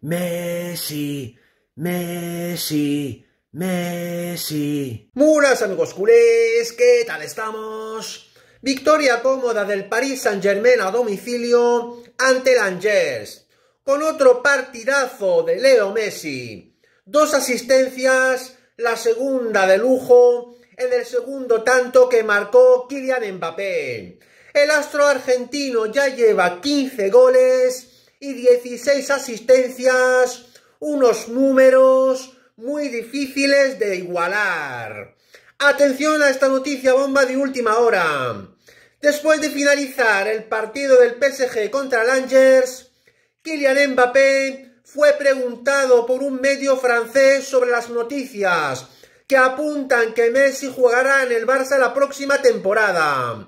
Messi, Messi, Messi. Buenas amigos culés, ¿qué tal estamos? Victoria cómoda del Paris Saint-Germain a domicilio ante el con otro partidazo de Leo Messi. Dos asistencias, la segunda de lujo en el segundo tanto que marcó Kylian Mbappé. El astro argentino ya lleva 15 goles y 16 asistencias, unos números muy difíciles de igualar. Atención a esta noticia bomba de última hora. Después de finalizar el partido del PSG contra el Kylian Mbappé fue preguntado por un medio francés sobre las noticias que apuntan que Messi jugará en el Barça la próxima temporada.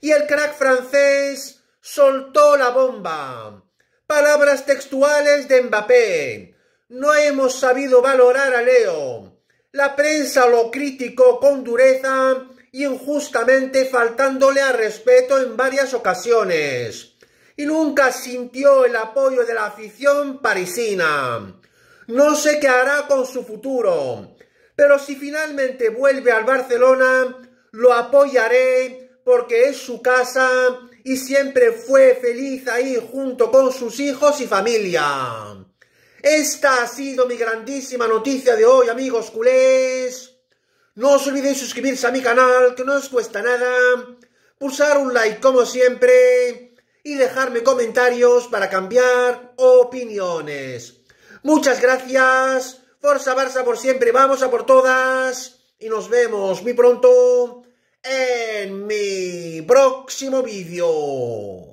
Y el crack francés soltó la bomba. Palabras textuales de Mbappé. No hemos sabido valorar a Leo. La prensa lo criticó con dureza y injustamente faltándole a respeto en varias ocasiones. Y nunca sintió el apoyo de la afición parisina. No sé qué hará con su futuro, pero si finalmente vuelve al Barcelona, lo apoyaré porque es su casa y siempre fue feliz ahí junto con sus hijos y familia. Esta ha sido mi grandísima noticia de hoy, amigos culés. No os olvidéis suscribirse a mi canal, que no os cuesta nada. Pulsar un like como siempre y dejarme comentarios para cambiar opiniones. Muchas gracias. Forza Barça por siempre. Vamos a por todas. Y nos vemos muy pronto en mi próximo vídeo.